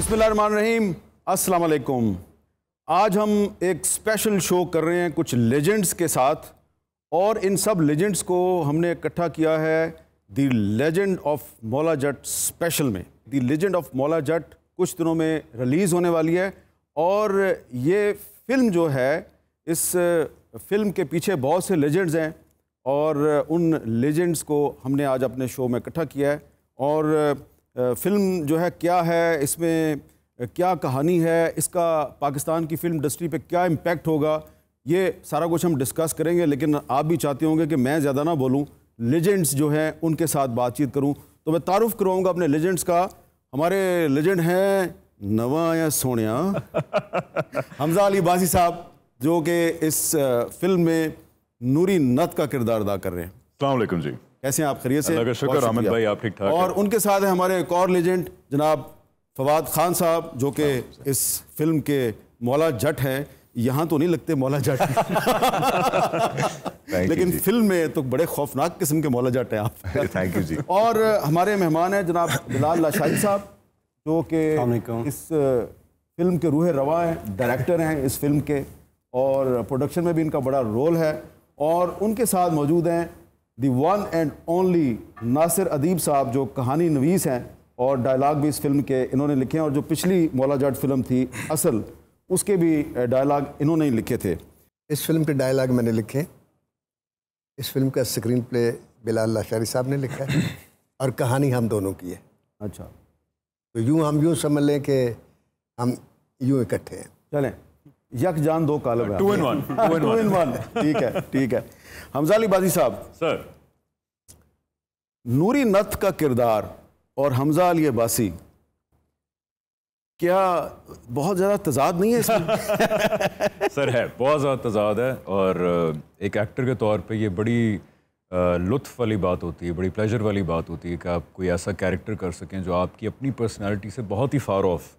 बिस्मिल्लाहिर्रहमानिर्रहीम अस्सलाम वालेकुम आज हम एक स्पेशल शो कर रहे हैं कुछ लेजेंड्स के साथ और इन सब लेजेंड्स को हमने इकट्ठा किया है दी legend of Maula Jatt special में दी लेजेंड ऑफ मौला जट कुछ दिनों में रिलीज़ होने वाली है और ये फिल्म जो है इस फिल्म के पीछे बहुत से लेजेंड्स हैं और उन लेजेंड्स को हमने आज अपने शो में इकट्ठा किया है और फ़िल्म जो है क्या है इसमें क्या कहानी है इसका पाकिस्तान की फ़िल्म इंडस्ट्री पे क्या इम्पेक्ट होगा ये सारा कुछ हम डिस्कस करेंगे लेकिन आप भी चाहते होंगे कि मैं ज़्यादा ना बोलूँ लेजेंड्स जो हैं उनके साथ बातचीत करूँ तो मैं तारुफ करवाऊँगा अपने लेजेंड्स का हमारे लेजेंड हैं नवा या सोने हमजा अली बाजी साहब जो कि इस फिल्म में नूरी नत का किरदार अदा कर रहे हैं अलैक्म जी कैसे हैं आप खरीय से शुक्र अहमद भाई आप ठीक ठाक और उनके साथ हैं हमारे एक और लेजेंड जनाब फवाद खान साहब जो कि इस फिल्म के मौला जट हैं यहाँ तो नहीं लगते मौला जट लेकिन फिल्म में तो बड़े खौफनाक किस्म के मौला जट हैं आप थैंक यू जी और हमारे मेहमान हैं जनाब बिलाल लाशाही साहब जो कि इस फिल्म के रूह रवा हैं डायरेक्टर हैं इस फिल्म के और प्रोडक्शन में भी इनका बड़ा रोल है और उनके साथ मौजूद हैं the one and only Nasir Adeeb साहब जो कहानी नवीस हैं और डायलाग भी इस फिल्म के इन्होंने लिखे हैं और जो पिछली मौला जाट फिल्म थी असल उसके भी डायलाग इन्होंने ही लिखे थे इस फिल्म के डायलाग मैंने लिखे इस फिल्म का स्क्रीन प्ले बिलाल लाशारी साहब ने लिखा है और कहानी हम दोनों की है अच्छा तो यूँ हम यूँ समझ लें कि हम यूँ इकट्ठे हैं चलें यक जान दो कालब two in one two in one ठीक है ठीक है अली बाजी साहब सर नूरी नथ का किरदार और हमजा अली अबासी क्या बहुत ज़्यादा तजाद नहीं है इसमें सर है बहुत ज़्यादा तजाद है और एक एक्टर के तौर पे ये बड़ी लुत्फ वाली बात होती है बड़ी प्लेजर वाली बात होती है कि आप कोई ऐसा कैरेक्टर कर सकें जो आपकी अपनी पर्सनालिटी से बहुत ही फार ऑफ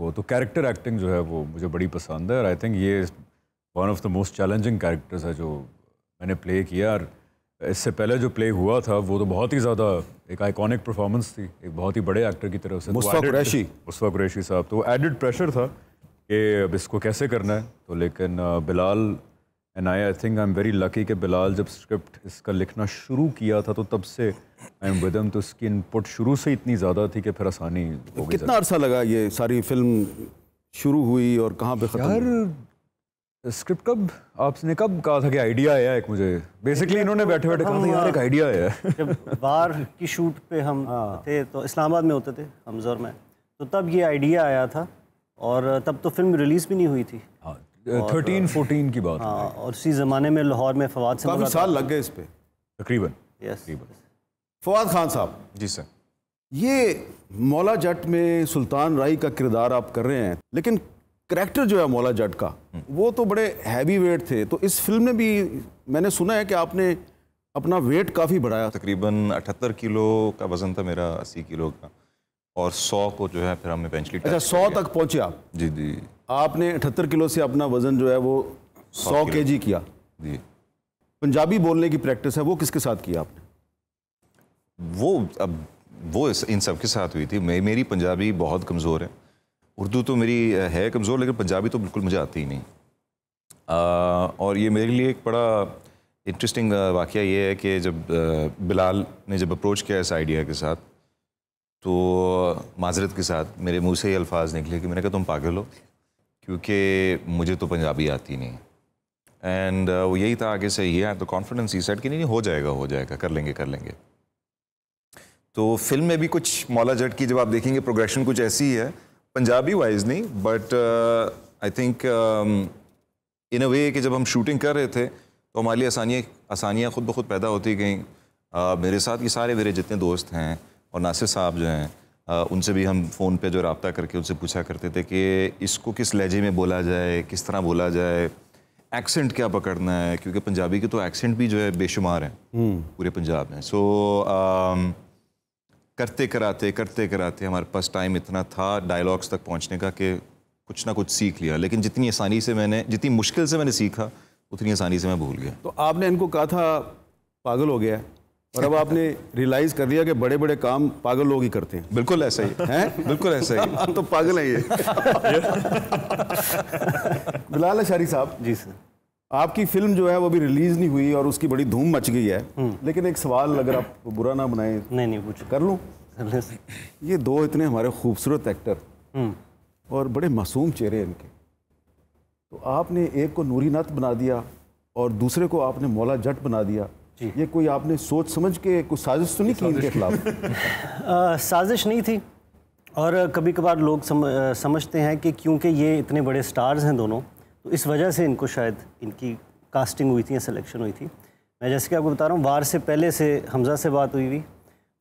हो तो कैरेक्टर एक्टिंग जो है वो मुझे बड़ी पसंद है और आई थिंक ये one of the most challenging characters है जो मैंने प्ले किया और इससे पहले जो प्ले हुआ था वो तो बहुत ही ज़्यादा एक आइकॉनिक परफॉर्मेंस थी एक बहुत ही बड़े एक्टर की तरफ से तो मुस्फा कुरैशी मुस्फा कुरैशी साहब तो एडिड प्रेशर था कि अब इसको कैसे करना है तो लेकिन Bilal and I I think I am very lucky कि बिलाल जब स्क्रिप्ट इसका लिखना शुरू किया था तो तब से आई एम विदम तो इसकी इनपुट शुरू से इतनी ज़्यादा थी कि फिर आसानी हो कितना अरसा लगा ये सारी फिल्म शुरू हुई और कहाँ पर हर स्क्रिप्ट कब आपने कब कहा था कि आइडिया आया एक मुझे बेसिकली इन्होंने बैठे बैठे कहा था यार एक हाँ। आइडिया आया जब बार की शूट पे हम हाँ। थे तो इस्लामाबाद में होते थे हमजोर में तो तब ये आइडिया आया था और तब तो फिल्म रिलीज़ भी नहीं हुई थी थर्टीन हाँ, फोर्टीन की बात हाँ और उसी ज़माने में लाहौर में फवाद से साल लग गए इस पर तकरीबन यस फवाद खान साहब जी सर ये मौला जट में सुल्तान राय का किरदार आप कर रहे हैं लेकिन करेक्टर जो है मौला जट का हम्म। वो तो बड़े हैवी वेट थे तो इस फिल्म में भी मैंने सुना है कि आपने अपना वेट काफ़ी बढ़ाया तकरीबन अठहत्तर किलो का वज़न था मेरा अस्सी किलो का और सौ को जो है फिर हमें पेंचली अच्छा सौ तक पहुँचे आप जी जी आपने अठहत्तर किलो से अपना वज़न जो है वो सौ के जी किया जी पंजाबी बोलने की प्रैक्टिस है वो किसके साथ किया आपने वो अब वो इन सब के साथ हुई थी मेरी पंजाबी बहुत कमज़ोर है उर्दू तो मेरी है कमज़ोर लेकिन पंजाबी तो बिल्कुल मुझे आती ही नहीं आ, और ये मेरे लिए एक बड़ा इंटरेस्टिंग वाक़ ये है कि जब बिलाल ने जब अप्रोच किया इस आइडिया के साथ तो माजरत के साथ मेरे मुंह से ही अल्फाज निकले कि मैंने कहा तुम पागल हो क्योंकि मुझे तो पंजाबी आती नहीं एंड वो यही था आगे से ये हाँ, तो कॉन्फिडेंस ही सेट कि नहीं हो जाएगा हो जाएगा कर लेंगे कर लेंगे तो फिल्म में भी कुछ मौला जट की जब आप देखेंगे प्रोग्रेशन कुछ ऐसी ही है पंजाबी वाइज नहीं but I think in a way कि जब हम शूटिंग कर रहे थे तो हमारे लिए आसानियाँ आसानियाँ खुद ब खुद पैदा होती गई uh, मेरे साथ ये सारे मेरे जितने दोस्त हैं और नासिर साहब जो हैं uh, उनसे भी हम फ़ोन पे जो रबता करके उनसे पूछा करते थे कि इसको किस लहजे में बोला जाए किस तरह बोला जाए एक्सेंट क्या पकड़ना है क्योंकि पंजाबी के तो एक्सेंट भी जो है बेशुमार हैं हम्म। पूरे पंजाब में सो so, uh, करते कराते करते कराते हमारे पास टाइम इतना था डायलॉग्स तक पहुंचने का कि कुछ ना कुछ सीख लिया लेकिन जितनी आसानी से मैंने जितनी मुश्किल से मैंने सीखा उतनी आसानी से मैं भूल गया तो आपने इनको कहा था पागल हो गया और अब आपने रियलाइज कर दिया कि बड़े बड़े काम पागल लोग ही करते हैं बिल्कुल ऐसा ही है बिल्कुल ऐसा ही तो पागल है ये बिलाल अशारी साहब जी सर आपकी फिल्म जो है वो भी रिलीज नहीं हुई और उसकी बड़ी धूम मच गई है हम्म। लेकिन एक सवाल अगर आप बुरा ना बनाए नहीं नहीं पूछ कर लूँ ये दो इतने हमारे खूबसूरत एक्टर हम्म। और बड़े मासूम चेहरे इनके तो आपने एक को नूरी नत बना दिया और दूसरे को आपने मौला जट बना दिया ये कोई आपने सोच समझ के कुछ साजिश तो नहीं की इनके खिलाफ साजिश नहीं थी और कभी कभार लोग सम, समझते हैं कि क्योंकि ये इतने बड़े स्टार्स हैं दोनों तो इस वजह से इनको शायद इनकी कास्टिंग हुई थी या सिलेक्शन हुई थी मैं जैसे कि आपको बता रहा हूँ वार से पहले से हमज़ा से बात हुई हुई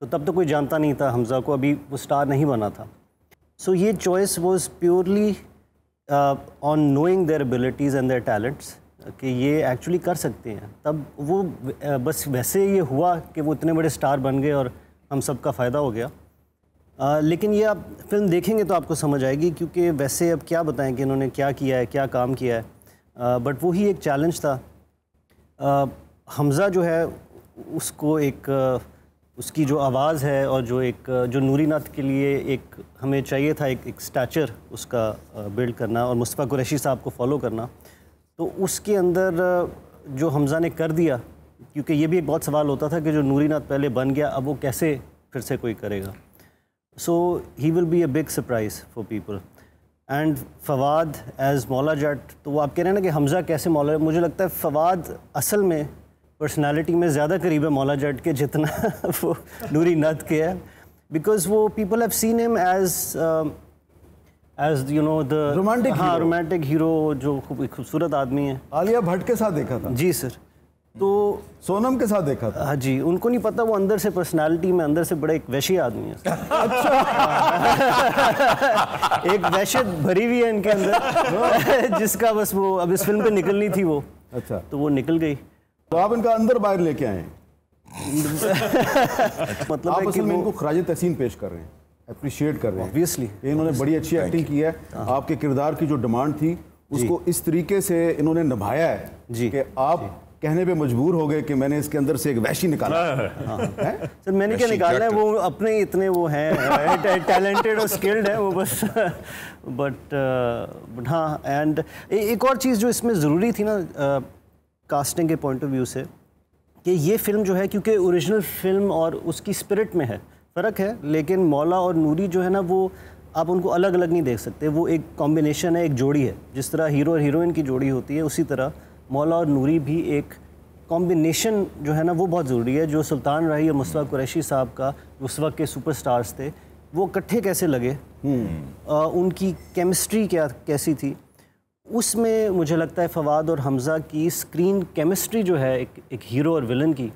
तो तब तो कोई जानता नहीं था हमज़ा को अभी वो स्टार नहीं बना था सो ये choice was purely on knowing their abilities and their talents कि ये एक्चुअली कर सकते हैं तब वो uh, बस वैसे ये हुआ कि वो इतने बड़े स्टार बन गए और हम सब का फ़ायदा हो गया आ, लेकिन ये आप फिल्म देखेंगे तो आपको समझ आएगी क्योंकि वैसे अब क्या बताएं कि इन्होंने क्या किया है क्या काम किया है आ, बट वही एक चैलेंज था आ, हमज़ा जो है उसको एक उसकी जो आवाज़ है और जो एक जो नूरी नाथ के लिए एक हमें चाहिए था एक, एक स्टैचर उसका बिल्ड करना और मुस्तफ़ा कुरैशी साहब को फॉलो करना तो उसके अंदर जो हमज़ा ने कर दिया क्योंकि ये भी एक बहुत सवाल होता था कि जो नूरी नाथ पहले बन गया अब वो कैसे फिर से कोई करेगा So he will be a big surprise for people. And Fawad as Maula Jatt तो वो आप कह रहे हैं ना कि हमज़ा कैसे मौला मुझे लगता है फवाद असल में पर्सनालिटी में ज़्यादा करीब है मौला जट के जितना वो नूरी नद के है बिकॉज वो people have seen him as as you know the romantic हाँ रोमांटिक हीरो जो खूबसूरत आदमी है आलिया भट्ट के साथ देखा था जी सर तो सोनम के साथ देखा था हाँ जी उनको नहीं पता वो अंदर से पर्सनालिटी में अंदर से बड़े एक वैशी आदमी है अच्छा एक वैश्य भरी हुई है इनके अंदर हाँ। जिसका बस वो अब इस फिल्म पे निकलनी थी वो अच्छा तो वो निकल गई तो आप इनका अंदर बाहर लेके आए मतलब आप असल में इनको खराज तहसीन पेश कर रहे हैं अप्रिशिएट कर रहे हैं ऑब्वियसली इन्होंने बड़ी अच्छी एक्टिंग की है हाँ। आपके किरदार की जो डिमांड थी उसको इस तरीके से इन्होंने निभाया है जी कि आप कहने पे मजबूर हो गए कि मैंने इसके अंदर से एक वैशी निकाला हाँ, हाँ।, हाँ है सर मैंने क्या निकाला है वो अपने इतने वो हैं टैलेंटेड और स्किल्ड है वो बस बट बट uh, हाँ एंड एक और चीज़ जो इसमें ज़रूरी थी ना कास्टिंग uh, के पॉइंट ऑफ व्यू से कि ये फिल्म जो है क्योंकि ओरिजिनल फिल्म और उसकी स्पिरिट में है फ़र्क है लेकिन मौला और नूरी जो है ना वो आप उनको अलग अलग नहीं देख सकते वो एक कॉम्बिनेशन है एक जोड़ी है जिस तरह हीरो और हीरोइन की जोड़ी होती है उसी तरह मौला और नूरी भी एक कॉम्बिनेशन जो है ना वो बहुत ज़रूरी है जो सुल्तान राही और मुस्वा कुरैशी साहब का उस वक्त के सुपरस्टार्स थे वो इकट्ठे कैसे लगे आ, हम्म। उनकी केमिस्ट्री क्या कैसी थी उसमें मुझे लगता है फवाद और हमज़ा की स्क्रीन केमिस्ट्री जो है एक एक हीरो और विलन की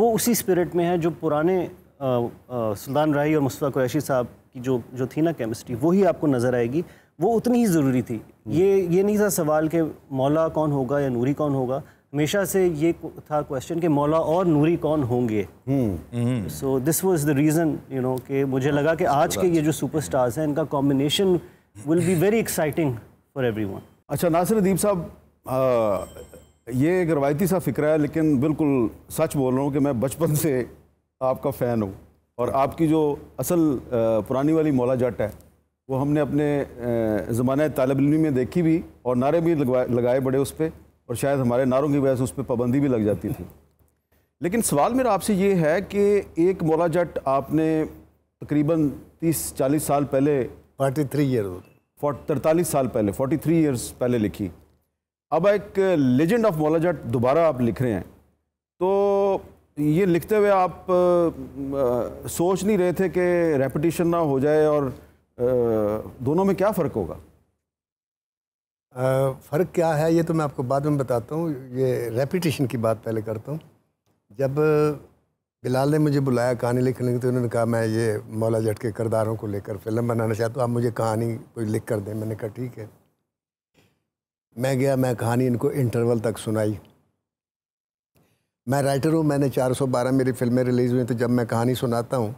वो उसी स्पिरिट में है जो पुराने सुल्तान राही और मुस्वा कुरैशी साहब की जो जो थी ना केमिस्ट्री वही आपको नज़र आएगी वो उतनी ही ज़रूरी थी हम्म। ये ये नहीं था सवाल कि मौला कौन होगा या नूरी कौन होगा हमेशा से ये था क्वेश्चन कि मौला और नूरी कौन होंगे so this was the reason you know कि मुझे लगा कि आज के ये जो सुपरस्टार्स हैं इनका combination will be very exciting for everyone अच्छा नासिर दीप साहब ये एक रवायती सा फ़िक्र है लेकिन बिल्कुल सच बोल रहा हूँ कि मैं बचपन से आपका फ़ैन हूँ और आपकी जो असल पुरानी वाली मौला जट है वो हमने अपने ज़माने तालब इलमी में देखी भी और नारे भी लगाए बड़े उस पर और शायद हमारे नारों की वजह से उस पर पाबंदी भी लग जाती थी लेकिन सवाल मेरा आपसे ये है कि एक मौला जट आपने तकरीबन तीस चालीस साल पहले फोर्टी थ्री ईयर तरतालीस साल पहले फोर्टी थ्री ईयर्स पहले लिखी अब एक लेजेंड ऑफ मौला जट दोबारा आप लिख रहे हैं तो ये लिखते हुए आप आ, सोच नहीं रहे थे कि रेपटिशन ना हो जाए और दोनों में क्या फ़र्क होगा फ़र्क क्या है ये तो मैं आपको बाद में बताता हूँ ये रेपिटेशन की बात पहले करता हूँ जब बिलाल ने मुझे बुलाया कहानी लिखने के तो उन्होंने कहा मैं ये मौला जट के किरदारों को लेकर फिल्म बनाना चाहता हूँ आप मुझे कहानी कोई लिख कर दें मैंने कहा ठीक है मैं गया मैं कहानी इनको इंटरवल तक सुनाई मैं राइटर हूँ मैंने 412 मेरी फिल्में रिलीज़ हुई तो जब मैं कहानी सुनाता हूँ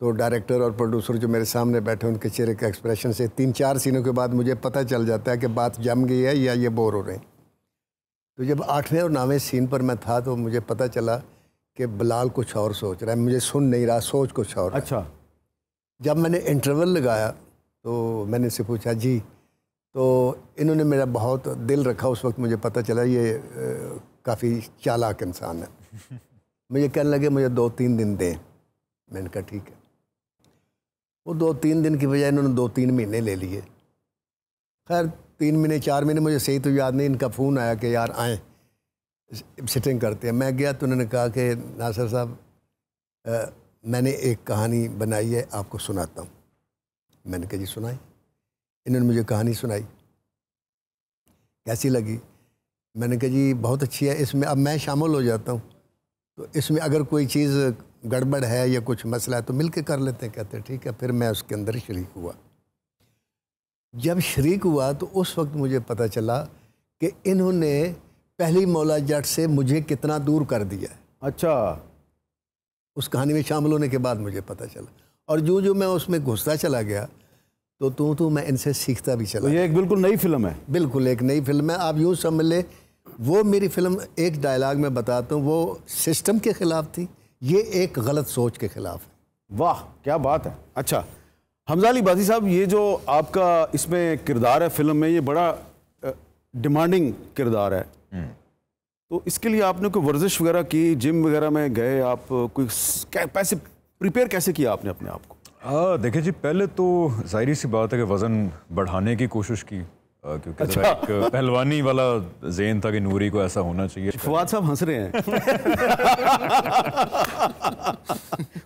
तो डायरेक्टर और प्रोड्यूसर जो मेरे सामने बैठे उनके चेहरे के एक्सप्रेशन से तीन चार सीनों के बाद मुझे पता चल जाता है कि बात जम गई है या ये बोर हो रहे हैं तो जब आठवें और नौवें सीन पर मैं था तो मुझे पता चला कि बिलाल कुछ और सोच रहा है मुझे सुन नहीं रहा सोच कुछ और अच्छा जब मैंने इंटरवल लगाया तो मैंने इससे पूछा जी तो इन्होंने मेरा बहुत दिल रखा उस वक्त मुझे पता चला ये काफ़ी चालाक इंसान है मुझे कहने लगे मुझे दो तीन दिन दें मैंने कहा ठीक है वो दो तीन दिन की बजाय इन्होंने दो तीन महीने ले लिए खैर तीन महीने चार महीने मुझे सही तो याद नहीं इनका फ़ोन आया कि यार आए सिटिंग करते हैं मैं गया तो उन्होंने कहा कि नासर साहब मैंने एक कहानी बनाई है आपको सुनाता हूँ मैंने कहा जी सुनाई इन्होंने मुझे कहानी सुनाई कैसी लगी मैंने कहा जी बहुत अच्छी है इसमें अब मैं शामिल हो जाता हूँ तो इसमें अगर कोई चीज़ गड़बड़ है या कुछ मसला है तो मिल कर लेते हैं कहते हैं ठीक है फिर मैं उसके अंदर शरीक हुआ जब शरीक हुआ तो उस वक्त मुझे पता चला कि इन्होंने पहली मौला जट से मुझे कितना दूर कर दिया अच्छा उस कहानी में शामिल होने के बाद मुझे पता चला और जो जो मैं उसमें घुसता चला गया तो तू तू मैं इनसे सीखता भी चला तो ये एक बिल्कुल नई फिल्म है बिल्कुल एक नई फिल्म है आप यूँ समझ ले वो मेरी फिल्म एक डायलाग में बताता हूँ वो सिस्टम के ख़िलाफ़ थी ये एक गलत सोच के खिलाफ है वाह क्या बात है अच्छा हमजा अली बाजी साहब ये जो आपका इसमें किरदार है फिल्म में ये बड़ा डिमांडिंग किरदार है हम्म। तो इसके लिए आपने कोई वर्जिश वगैरह की जिम वगैरह में गए आप कोई पैसे प्रिपेयर कैसे किया आपने अपने आप को हाँ, देखिए जी पहले तो जाहिर सी बात है कि वज़न बढ़ाने की कोशिश की क्योंकि अच्छा। एक पहलवानी वाला जेन था कि नूरी को ऐसा होना चाहिए फवाद साहब हंस रहे हैं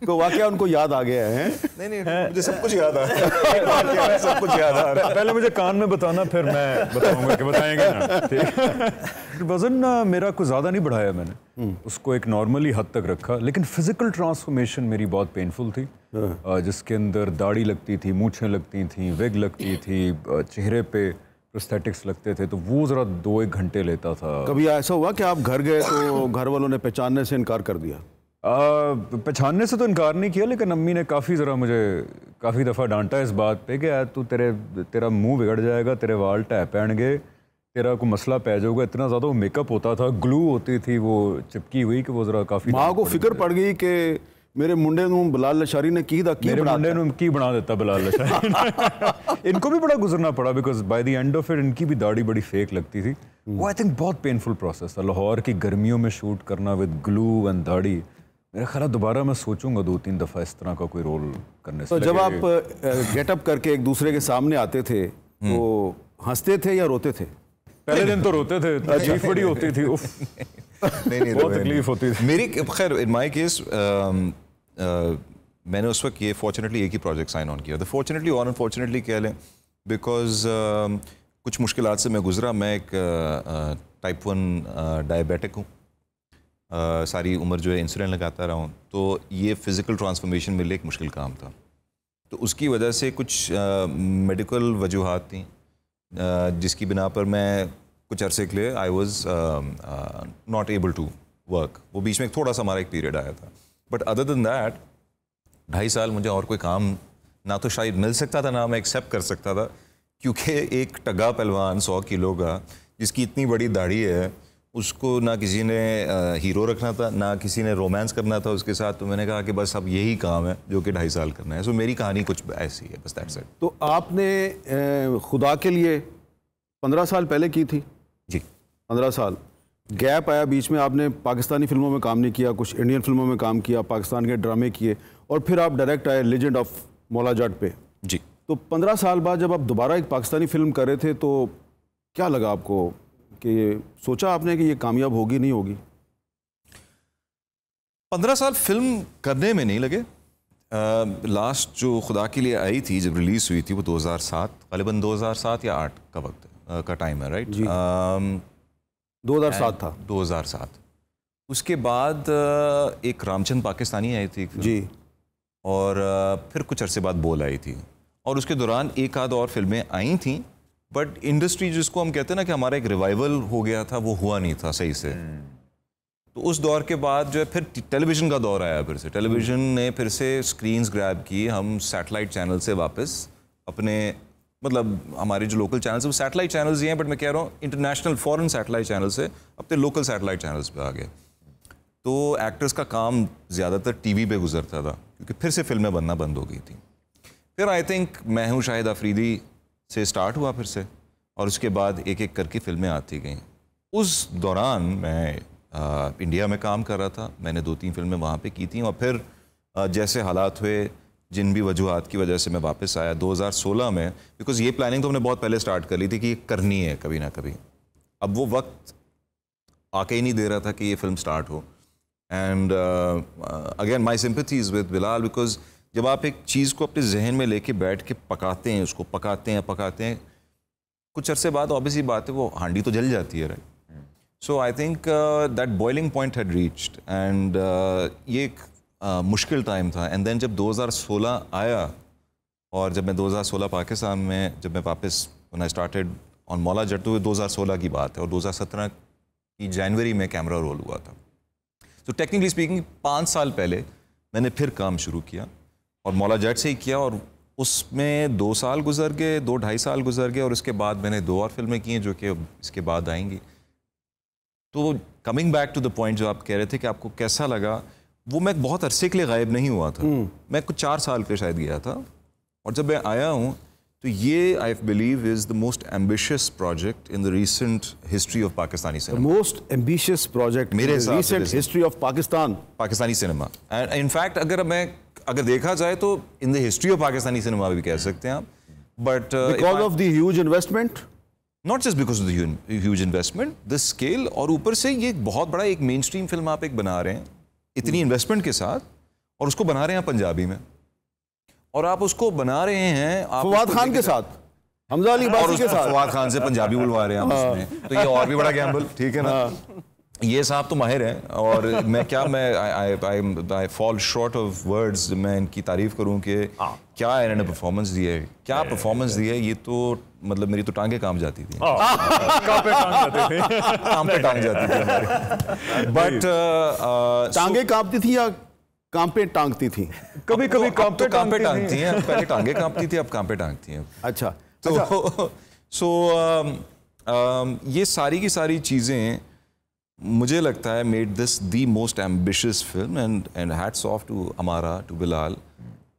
तो वाकया उनको याद आ गया है नहीं नहीं मुझे सब कुछ याद आ रहा है सब कुछ याद आ रहा है पहले मुझे कान में बताना फिर मैं बताऊंगा कि बताएंगे ना ठीक वजन मेरा कुछ ज़्यादा नहीं बढ़ाया मैंने हम्म। उसको एक नॉर्मली हद तक रखा लेकिन फिजिकल ट्रांसफॉर्मेशन मेरी बहुत पेनफुल थी हाँ। जिसके अंदर दाढ़ी लगती थी मूछें लगती थी वेग लगती थी चेहरे पे प्रोस्थेटिक्स लगते थे तो वो ज़रा दो एक घंटे लेता था कभी ऐसा हुआ कि आप घर गए तो घर वालों ने पहचानने से इनकार कर दिया पहचानने से तो इनकार नहीं किया लेकिन अम्मी ने काफ़ी ज़रा मुझे काफ़ी दफ़ा डांटा इस बात पे कि यार तू तेरे तेरा मुंह बिगड़ जाएगा तेरे वाल टह पहनगे तेरा को मसला पै जाओगा इतना ज़्यादा वो मेकअप होता था ग्लू होती थी वो चिपकी हुई कि वो ज़रा काफ़ी माँ को फिक्र पड़ गई कि मेरे मुंडे ਨੂੰ ਬਲਾਲ ਲਸ਼ਾਰੀ ਨੇ की ਦਾ ਕੀ ਬਣਾ ਮੁੰਡੇ ਨੂੰ ਕੀ ਬਣਾ ਦਿੱਤਾ ਬਲਾਲ ਲਸ਼ਾਰੀ इनको भी बड़ा गुजरना पड़ा because by the end of it इनकी भी दाढ़ी बड़ी फेक लगती थी हम्म। वो आई थिंक बहुत पेनफुल प्रोसेस था लाहौर की गर्मियों में शूट करना विद ग्लू एंड दाढ़ी मेरा ख्याल दोबारा मैं सोचूंगा दो तीन दफ़ा इस तरह का कोई रोल करने से तो जब आप गेटअप करके एक दूसरे के सामने आते थे वो तो हम्म। हंसते थे या रोते थे पहले दिन तो रोते थे तकलीफ बड़ी होती थी नहीं नहीं बहुत तकलीफ होती थी मेरी खैर इन माई केस मैंने उस वक्त ये फॉर्चुनेटली एक ही प्रोजेक्ट साइन ऑन किया था फॉर्चुनेटली और अनफॉर्चुनेटली कह लें बिकॉज कुछ मुश्किल से मैं गुजरा मैं एक टाइप वन डायबिटिक हूँ सारी उम्र जो है इंसुलिन लगाता रहा हूँ तो ये फ़िज़िकल ट्रांसफॉर्मेशन मेरे लिए एक मुश्किल काम था तो उसकी वजह से कुछ मेडिकल वजूहत थी जिसकी बिना पर मैं कुछ अरसे के लिए I was not able to work वो बीच में एक थोड़ा सा हमारा एक पीरियड आया था बट अदर देन दैट ढाई साल मुझे और कोई काम ना तो शायद मिल सकता था ना मैं एक्सेप्ट कर सकता था क्योंकि एक टगा पहलवान सौ किलो का जिसकी इतनी बड़ी दाढ़ी है उसको ना किसी ने हीरो uh, रखना था ना किसी ने रोमांस करना था उसके साथ तो मैंने कहा कि बस अब यही काम है जो कि ढाई साल करना है सो मेरी कहानी कुछ ऐसी है बस दैट्स इट तो आपने uh, खुदा के लिए पंद्रह साल पहले की थी पंद्रह साल गैप आया बीच में आपने पाकिस्तानी फिल्मों में काम नहीं किया कुछ इंडियन फिल्मों में काम किया पाकिस्तान के ड्रामे किए और फिर आप डायरेक्ट आए लेजेंड ऑफ मौला जाट पे जी तो पंद्रह साल बाद जब आप दोबारा एक पाकिस्तानी फिल्म कर रहे थे तो क्या लगा आपको कि सोचा आपने कि ये कामयाब होगी नहीं होगी पंद्रह साल फिल्म करने में नहीं लगे लास्ट जो खुदा के लिए आई थी जब रिलीज़ हुई थी वो 2007 हज़ार सात या 8 का वक्त आ, का टाइम है राइट 2007 था 2007 उसके बाद एक रामचंद पाकिस्तानी आई थी जी और फिर कुछ अरसे बाद बोल आई थी और उसके दौरान एक आध और फिल्में आई थी बट इंडस्ट्री जिसको हम कहते हैं ना कि हमारा एक रिवाइवल हो गया था वो हुआ नहीं था सही से हम्म। तो उस दौर के बाद जो है फिर टेलीविज़न का दौर आया फिर से टेलीविज़न हम्म। ने फिर से स्क्रीन ग्रैब की हम सैटेलाइट चैनल से वापस अपने मतलब हमारे जो लोकल चैनल्स हैं वो सैटेलाइट चैनल्स ही हैं बट मैं कह रहा हूँ इंटरनेशनल फॉरेन सैटेलाइट चैनल से अपने लोकल सैटेलाइट चैनल्स पे आ गए तो एक्टर्स का काम ज़्यादातर टीवी पे गुजरता था क्योंकि फिर से फिल्में बनना बंद हो गई थी फिर आई थिंक मैं हूँ शाहिद आफरीदी से स्टार्ट हुआ फिर से और उसके बाद एक एक करके फिल्में आती गई उस दौरान मैं आ, इंडिया में काम कर रहा था मैंने दो तीन फिल्में वहाँ पर की थी और फिर आ, जैसे हालात हुए जिन भी वजूहत की वजह से मैं वापस आया 2016 में बिकॉज ये प्लानिंग तो हमने बहुत पहले स्टार्ट कर ली थी कि ये करनी है कभी ना कभी अब वो वक्त आके ही नहीं दे रहा था कि ये फिल्म स्टार्ट हो and again my sympathies with Bilal because जब आप एक चीज़ को अपने जहन में लेके बैठ के पकाते हैं उसको पकाते हैं पकाते हैं कुछ अरसे बाद ऑब्वियसली बात है वो हांडी तो जल जाती है right so I think that boiling point had reached and ये एक आ, मुश्किल टाइम था एंड देन जब 2016 आया और जब मैं 2016 पाकिस्तान में जब मैं वापस आई स्टार्टेड ऑन मौला जट तो दो की बात है और 2017 की जनवरी में कैमरा रोल हुआ था तो टेक्निकली स्पीकिंग पाँच साल पहले मैंने फिर काम शुरू किया और मौला जट से ही किया और उसमें दो साल गुजर गए दो ढाई साल गुजर गए और उसके बाद मैंने दो और फिल्में की हैं जो कि इसके बाद आएंगी तो coming back to the point जो आप कह रहे थे कि आपको कैसा लगा वो मैं बहुत अरसे के लिए गायब नहीं हुआ था हम्म। मैं कुछ चार साल के शायद गया था और जब मैं आया हूँ तो ये I believe is the most ambitious project in the recent history of Pakistani cinema most ambitious project मेरे recent history of Pakistan Pakistani cinema and in fact अगर मैं अगर देखा जाए तो in the history of Pakistani cinema भी कह सकते हैं आप but because of the huge investment not just because of the huge investment the scale और ऊपर से ये बहुत बड़ा एक मेन स्ट्रीम फिल्म आप एक बना रहे हैं इतनी इन्वेस्टमेंट हम्म। के साथ और उसको बना रहे हैं पंजाबी में और आप उसको बना रहे हैं फवाद खान के साथ हमजा अली के साथ फवाद खान से पंजाबी बुलवा रहे हैं हाँ। तो ये और भी बड़ा गैम्बल ठीक है ना हाँ। ये साहब तो माहिर हैं और मैं क्या मैं I fall short of words मैं इनकी तारीफ करूं कि हाँ। क्या इन्होंने परफॉर्मेंस दी है क्या परफॉर्मेंस दी है ये तो मतलब मेरी तो टांगे काम जाती थी हाँ। काम पे टांग जाती थी बट uh, टांगे कांपती थी या कांपे टांगती थी कभी कभी तो कांपे कांपे टांगती हैं पहले टांगे कांपती थी अब कांपे टांगती हैं अच्छा तो सो अच्छा। um, um, ये सारी की सारी चीज़ें मुझे लगता है made this the most ambitious film and and hats off to Ammara to Bilal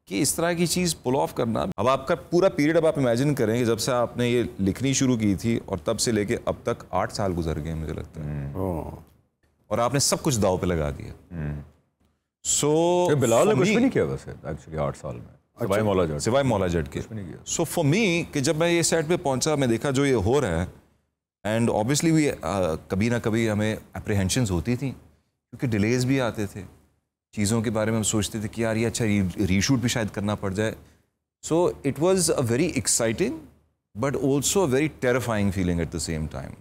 कि इस तरह की चीज़ पुल ऑफ करना अब आपका पूरा पीरियड अब आप इमेजिन करें कि जब से आपने ये लिखनी शुरू की थी और तब से लेके अब तक आठ साल गुजर गए मुझे लगता है हम्म। और आपने सब कुछ दाव पे लगा दिया सो हम्म। so, बिलाल ने अच्छा। कुछ भी नहीं किया वैसे एक्चुअली आठ साल में सिवाय मौला जट सिवाय मौला जट के सो फॉर मी कि जब मैं ये सेट पे पहुंचा मैं देखा जो ये हो रहा है एंड ऑब्वियसली भी कभी ना कभी हमें अप्रीहेंशंस होती थी क्योंकि डिलेज भी आते थे चीज़ों के बारे में हम सोचते थे कि यार ये अच्छा रीशूट भी शायद करना पड़ जाए so it was a very exciting but also a very terrifying feeling at the same time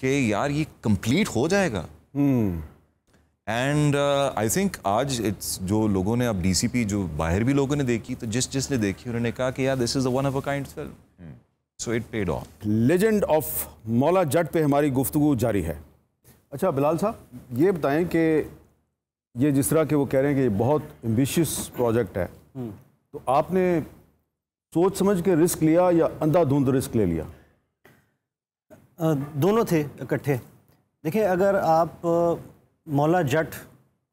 कि यार ये कंप्लीट हो जाएगा एंड आई थिंक आज इट्स जो लोगों ने अब पी जो बाहर भी लोगों ने देखी तो जिस जिसने देखी उन्होंने कहा कि यार this is a one of a kind film so it paid off legend of Maula Jatt पे हमारी गुफ्तु जारी है अच्छा बिलाल साहब ये बताएं कि ये जिस तरह के वो कह रहे हैं कि ये बहुत एम्बिशियस प्रोजेक्ट है हम्म। तो आपने सोच समझ के रिस्क लिया या अंधाधुंध रिस्क ले लिया दोनों थे इकट्ठे देखिए अगर आप मौला जट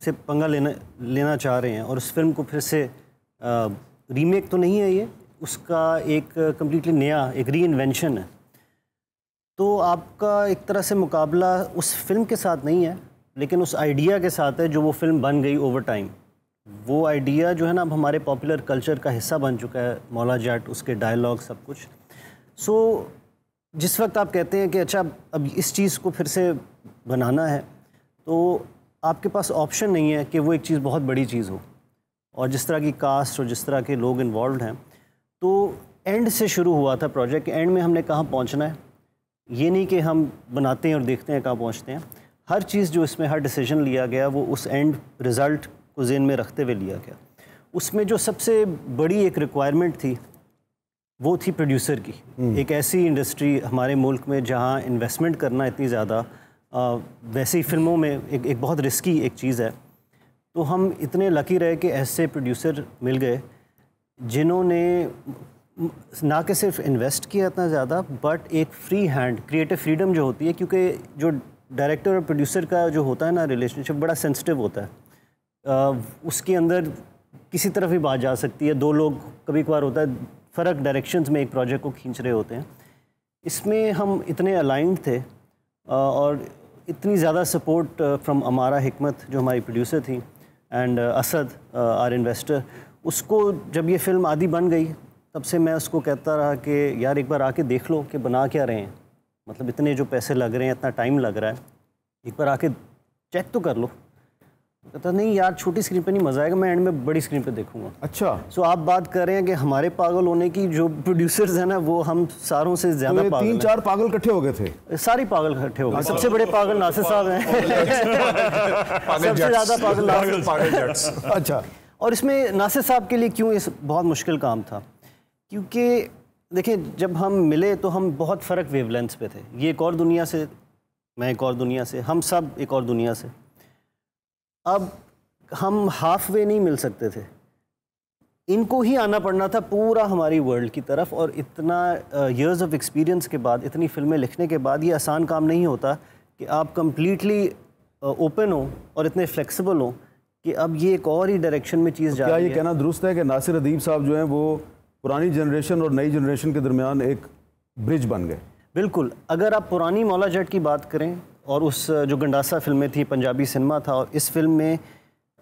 से पंगा लेना लेना चाह रहे हैं और उस फिल्म को फिर से आ, रीमेक तो नहीं है ये उसका एक कम्प्लीटली नया एक री इन्वेंशन है तो आपका एक तरह से मुकाबला उस फिल्म के साथ नहीं है लेकिन उस आइडिया के साथ है जो वो फिल्म बन गई ओवर टाइम वो आइडिया जो है ना अब हमारे पॉपुलर कल्चर का हिस्सा बन चुका है मौला जाट उसके डायलॉग सब कुछ सो so, जिस वक्त आप कहते हैं कि अच्छा अब इस चीज़ को फिर से बनाना है तो आपके पास ऑप्शन नहीं है कि वो एक चीज़ बहुत बड़ी चीज़ हो और जिस तरह की कास्ट और जिस तरह के लोग इन्वॉल्व हैं तो एंड से शुरू हुआ था प्रोजेक्ट एंड में हमने कहाँ पहुँचना है ये नहीं कि हम बनाते हैं और देखते हैं कहाँ पहुँचते हैं हर चीज़ जो इसमें हर डिसीजन लिया गया वो उस एंड रिज़ल्ट को जेन में रखते हुए लिया गया उसमें जो सबसे बड़ी एक रिक्वायरमेंट थी वो थी प्रोड्यूसर की हम्म। एक ऐसी इंडस्ट्री हमारे मुल्क में जहाँ इन्वेस्टमेंट करना इतनी ज़्यादा वैसे ही फिल्मों में एक, एक बहुत रिस्की एक चीज़ है तो हम इतने लकी रहे कि ऐसे प्रोड्यूसर मिल गए जिन्होंने ना कि सिर्फ इन्वेस्ट किया इतना ज़्यादा बट एक फ्री हैंड क्रिएटिव फ्रीडम जो होती है क्योंकि जो डायरेक्टर और प्रोड्यूसर का जो होता है ना रिलेशनशिप बड़ा सेंसिटिव होता है आ, उसके अंदर किसी तरफ भी बात जा सकती है दो लोग कभी कभार होता है फ़र्क डायरेक्शंस में एक प्रोजेक्ट को खींच रहे होते हैं इसमें हम इतने अलाइंड थे आ, और इतनी ज़्यादा सपोर्ट फ्रॉम अमारा हमत जो हमारी प्रोड्यूसर थी एंड असद आर इन्वेस्टर उसको जब ये फिल्म आदि बन गई तब से मैं उसको कहता रहा कि यार एक बार आके देख लो कि बना क्या रहे हैं मतलब इतने जो पैसे लग रहे हैं इतना टाइम लग रहा है एक बार आके चेक तो कर लो कहता नहीं यार छोटी स्क्रीन पे नहीं मज़ा आएगा मैं एंड में बड़ी स्क्रीन पे देखूंगा अच्छा सो so, आप बात कर रहे हैं कि हमारे पागल होने की जो प्रोड्यूसर्स हैं ना वो हम सारों से ज़्यादा तो पागल तीन चार पागल इकट्ठे हो गए थे सारी पागल इकट्ठे हो गए हाँ, सबसे बड़े पागल नासिर साहब हैं सबसे ज़्यादा पागल अच्छा और इसमें नासिर साहब के लिए क्यों इस बहुत मुश्किल काम था क्योंकि देखें जब हम मिले तो हम बहुत फ़र्क वेवलेंथ पे थे ये एक और दुनिया से मैं एक और दुनिया से हम सब एक और दुनिया से अब हम हाफ वे नहीं मिल सकते थे इनको ही आना पड़ना था पूरा हमारी वर्ल्ड की तरफ और इतना इयर्स ऑफ एक्सपीरियंस के बाद इतनी फिल्में लिखने के बाद ये आसान काम नहीं होता कि आप कम्प्लीटली ओपन हो और इतने फ्लेक्सिबल हों कि अब ये एक और ही डायरेक्शन में चीज़ तो जा क्या ये है। कहना दुरुस्त है कि नासिर अदीब साहब जो हैं वो पुरानी जनरेशन और नई जनरेशन के दरमियान एक ब्रिज बन गए बिल्कुल अगर आप पुरानी मौला जट की बात करें और उस जो गंडासा फिल्में थी पंजाबी सिनेमा था और इस फिल्म में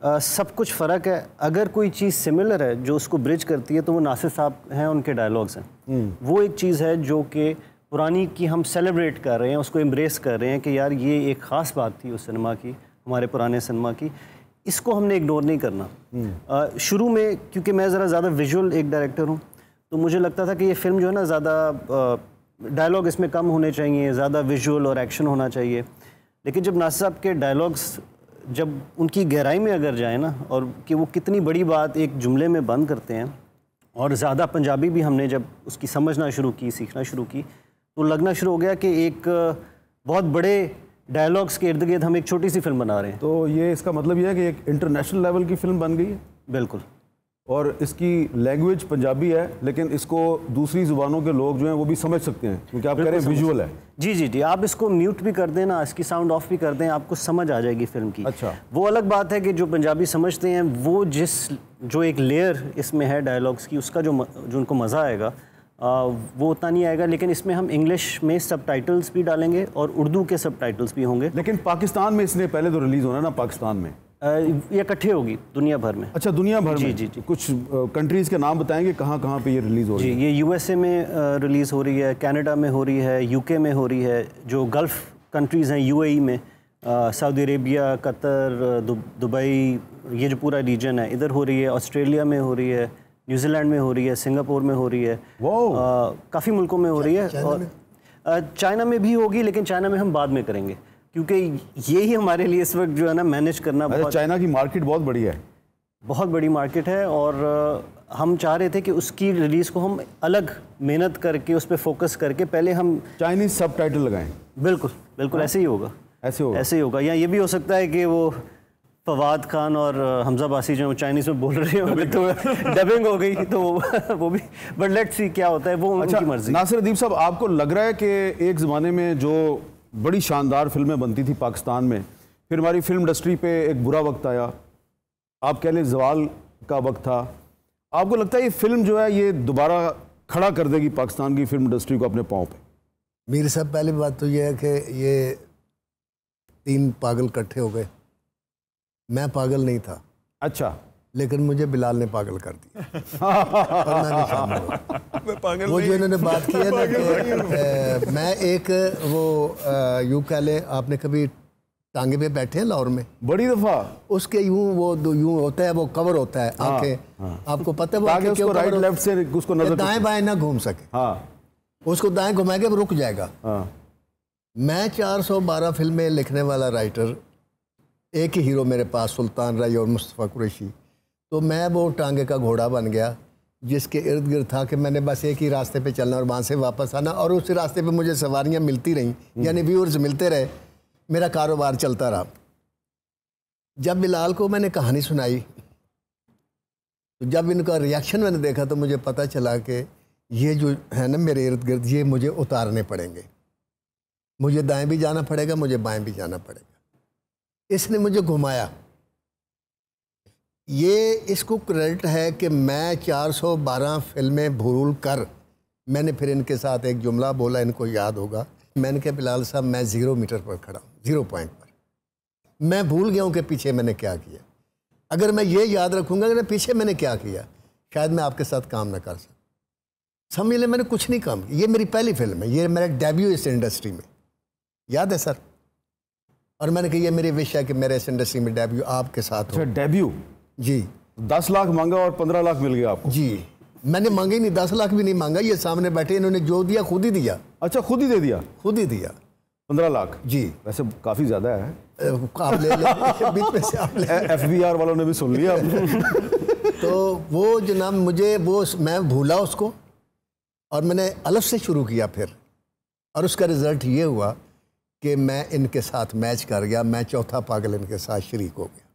आ, सब कुछ फ़र्क है अगर कोई चीज़ सिमिलर है जो उसको ब्रिज करती है तो वो नासिर साहब हैं उनके डायलॉग्स हैं हम्म। वो एक चीज़ है जो कि पुरानी की हम सेलिब्रेट कर रहे हैं उसको एम्ब्रेस कर रहे हैं कि यार ये एक ख़ास बात थी उस सिनेमा की हमारे पुराने सिनेमा की इसको हमने इग्नोर नहीं करना हम्म। शुरू में क्योंकि मैं ज़रा ज़्यादा विजुअल एक डायरेक्टर हूँ तो मुझे लगता था कि ये फिल्म जो है ना ज़्यादा डायलॉग इसमें कम होने चाहिए ज़्यादा विजुअल और एक्शन होना चाहिए लेकिन जब नासिर साहब के डायलॉग्स जब उनकी गहराई में अगर जाए ना और कि वो कितनी बड़ी बात एक जुमले में बंद करते हैं और ज़्यादा पंजाबी भी हमने जब उसकी समझना शुरू की सीखना शुरू की तो लगना शुरू हो गया कि एक बहुत बड़े डायलॉग्स के इर्द गिर्द हम एक छोटी सी फिल्म बना रहे हैं तो ये इसका मतलब ये है कि एक इंटरनेशनल लेवल की फिल्म बन गई है बिल्कुल और इसकी लैंग्वेज पंजाबी है लेकिन इसको दूसरी जुबानों के लोग जो हैं वो भी समझ सकते हैं क्योंकि आप कह रहे हैं विजुअल है जी जी जी आप इसको म्यूट भी कर दें ना इसकी साउंड ऑफ भी कर दें आपको समझ आ जाएगी फिल्म की अच्छा वो अलग बात है कि जो पंजाबी समझते हैं वो जिस जो एक लेयर इसमें है डायलॉग्स की उसका जो जो उनको मज़ा आएगा वो उतना नहीं आएगा लेकिन इसमें हम इंग्लिश में सब भी डालेंगे और उर्दू के सब भी होंगे लेकिन पाकिस्तान में इसने पहले तो रिलीज़ होना ना पाकिस्तान में ये इकट्ठे होगी दुनिया भर में अच्छा दुनिया भर जी, में जी जी कुछ कंट्रीज़ के नाम बताएंगे कहाँ कहाँ पे ये रिलीज़ हो रही है ये यूएसए में रिलीज़ हो रही है कनाडा में हो रही है यूके में हो रही है जो गल्फ़ कंट्रीज़ हैं यूएई e में सऊदी अरेबिया कतर दुबई ये जो पूरा रीजन है इधर हो रही है ऑस्ट्रेलिया में हो रही है न्यूजीलैंड में हो रही है सिंगापुर में हो रही है काफ़ी मुल्कों में हो रही है चाइना और में? चाइना में भी होगी लेकिन चाइना में हम बाद में करेंगे क्योंकि ये ही हमारे लिए इस वक्त जो है ना मैनेज करना बहुत चाइना की मार्केट बहुत बड़ी है बहुत बड़ी मार्केट है और हम चाह रहे थे कि उसकी रिलीज़ को हम अलग मेहनत करके उस पर फोकस करके पहले हम चाइनीज सब टाइटल लगाएं बिल्कुल बिल्कुल हाँ। ऐसे ही होगा ऐसे होगा ऐसे ही होगा या ये भी हो सकता है कि वो फवाद खान और हमजा बासी जो चाइनीज में बोल रहे होंगे तो डबिंग हो गई तो वो भी बट लेट्स सी क्या होता है वो अच्छा, उनकी मर्जी नासिर अदीब साहब आपको लग रहा है कि एक ज़माने में जो बड़ी शानदार फिल्में बनती थी पाकिस्तान में फिर हमारी फिल्म इंडस्ट्री पे एक बुरा वक्त आया आप कह लें जवाल का वक्त था आपको लगता है ये फिल्म जो है ये दोबारा खड़ा कर देगी पाकिस्तान की फिल्म इंडस्ट्री को अपने पाँव पर मेरे साहब पहली बात तो ये है कि ये तीन पागल इकट्ठे हो गए मैं पागल नहीं था अच्छा लेकिन मुझे बिलाल ने पागल कर दिया मैं पागल वो जो इन्होंने बात की है ना कि मैं एक वो यू कह लें आपने कभी टांगे पे बैठे हैं लाहौर में बड़ी दफा उसके यूं वो दो यूं होता है वो कवर होता है हाँ, आंखें हाँ, आपको पता है वो क्यों राइट लेफ्ट से उसको नजर दाएं बाएं ना घूम सके हाँ। उसको दाएं घुमाएंगे वो रुक जाएगा हाँ। मैं 412 फिल्में लिखने वाला राइटर एक ही हीरो मेरे पास सुल्तान रही और मुस्तफ़ा कुरैशी तो मैं वो टांगे का घोड़ा बन गया जिसके इर्द गिर्द था कि मैंने बस एक ही रास्ते पे चलना और वहाँ से वापस आना और उस रास्ते पे मुझे सवारियाँ मिलती रहीं हम्म। यानी व्यूअर्स मिलते रहे मेरा कारोबार चलता रहा जब बिलाल को मैंने कहानी सुनाई तो जब इनका रिएक्शन मैंने देखा तो मुझे पता चला कि ये जो है ना मेरे इर्द गिर्द ये मुझे उतारने पड़ेंगे मुझे दाएं भी जाना पड़ेगा मुझे बाएं भी जाना पड़ेगा इसने मुझे घुमाया ये इसको क्रेडिट है कि मैं 412 फिल्में भूल कर मैंने फिर इनके साथ एक जुमला बोला इनको याद होगा मैंने कहा बिलाल साहब मैं ज़ीरो मीटर पर खड़ा हूँ ज़ीरो पॉइंट पर मैं भूल गया हूँ कि पीछे मैंने क्या किया अगर मैं ये याद रखूँगा कि पीछे मैंने क्या किया शायद मैं आपके साथ काम ना कर सकूँ समझ लें मैंने कुछ नहीं काम किया ये मेरी पहली फिल्म है ये मेरा डेब्यू इस इंडस्ट्री में याद है सर और मैंने कही ये मेरी विश है कि मेरे इस इंडस्ट्री में डेब्यू आपके साथ हो डेब्यू अच्छा, जी दस लाख मांगा और पंद्रह लाख मिल गया आपको जी मैंने मांगे ही नहीं दस लाख भी नहीं मांगा ये सामने बैठे इन्होंने जो दिया खुद ही दिया अच्छा खुद ही दे दिया खुद ही दिया पंद्रह लाख जी वैसे काफ़ी ज़्यादा है आप ले एफ बी आर वालों ने भी सुन लिया तो वो जो नाम मुझे वो मैं भूला उसको और मैंने अलग से शुरू किया फिर और उसका रिज़ल्ट ये हुआ कि मैं इनके साथ मैच कर गया मैं चौथा पागल इनके साथ शरीक हो गया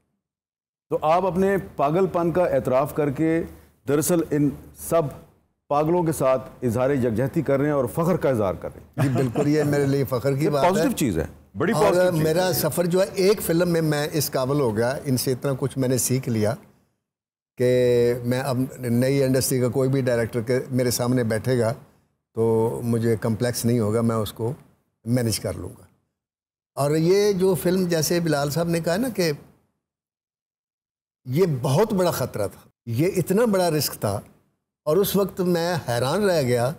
तो आप अपने पागलपन का एतराफ़ करके दरअसल इन सब पागलों के साथ इजहार यकजहती कर रहे हैं और फख्र का इजहार कर रहे हैं जी बिल्कुल ये मेरे लिए फख्र की बात पॉजिटिव चीज़ है बड़ी और मेरा सफ़र जो है एक फ़िल्म में मैं इस काबिल हो गया इनसे इतना कुछ मैंने सीख लिया कि मैं अब नई इंडस्ट्री का कोई भी डायरेक्टर के मेरे सामने बैठेगा तो मुझे कम्प्लेक्स नहीं होगा मैं उसको मैनेज कर लूँगा और ये जो फिल्म जैसे बिलाल साहब ने कहा ना कि ये बहुत बड़ा ख़तरा था ये इतना बड़ा रिस्क था और उस वक्त मैं हैरान रह गया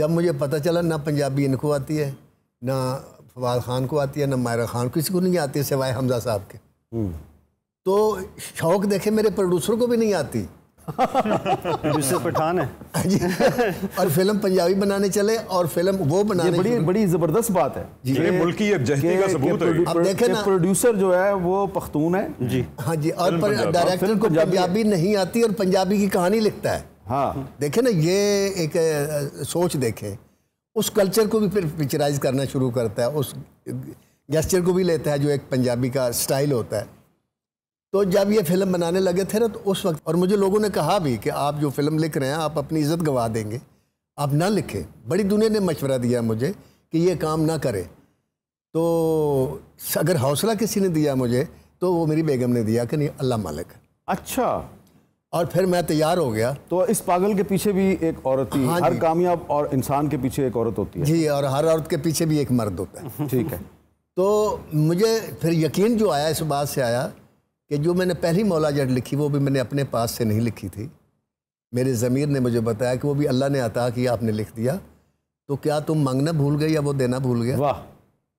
जब मुझे पता चला ना पंजाबी इनको आती है ना फवाद ख़ान को आती है ना मायरा ख़ान किसी को नहीं आती सिवाय हमजा साहब के हम्म। तो शौक देखे मेरे प्रोड्यूसर को भी नहीं आती पठान है जी और फिल्म पंजाबी बनाने चले और फिल्म वो बनाने ये बड़ी बड़ी ज़बरदस्त बात है जी ये यकजहती का सबूत है अब देखें ना प्रोड्यूसर जो है वो पख्तून है जी हाँ जी और डायरेक्टर को पंजाबी नहीं आती और पंजाबी की कहानी लिखता है हाँ देखे ना ये एक सोच देखें उस कल्चर को भी फिर पिक्चराइज करना शुरू करता है उस गेस्चर को भी लेता है जो एक पंजाबी का स्टाइल होता है तो जब ये फिल्म बनाने लगे थे ना तो उस वक्त और मुझे लोगों ने कहा भी कि आप जो फिल्म लिख रहे हैं आप अपनी इज्जत गवा देंगे आप ना लिखें बड़ी दुनिया ने मशवरा दिया मुझे कि ये काम ना करें तो अगर हौसला किसी ने दिया मुझे तो वो मेरी बेगम ने दिया कि नहीं अल्लाह मालिक अच्छा और फिर मैं तैयार हो गया तो इस पागल के पीछे भी एक औरत थी हाँ हर कामयाब और इंसान के पीछे एक औरत होती है जी और हर औरत के पीछे भी एक मर्द होता है ठीक है तो मुझे फिर यकीन जो आया इस बात से आया कि जो मैंने पहली मौला जट लिखी वो भी मैंने अपने पास से नहीं लिखी थी मेरे ज़मीर ने मुझे बताया कि वो भी अल्लाह ने अता किया आपने लिख दिया तो क्या तुम मांगना भूल गए या वो देना भूल गए वाह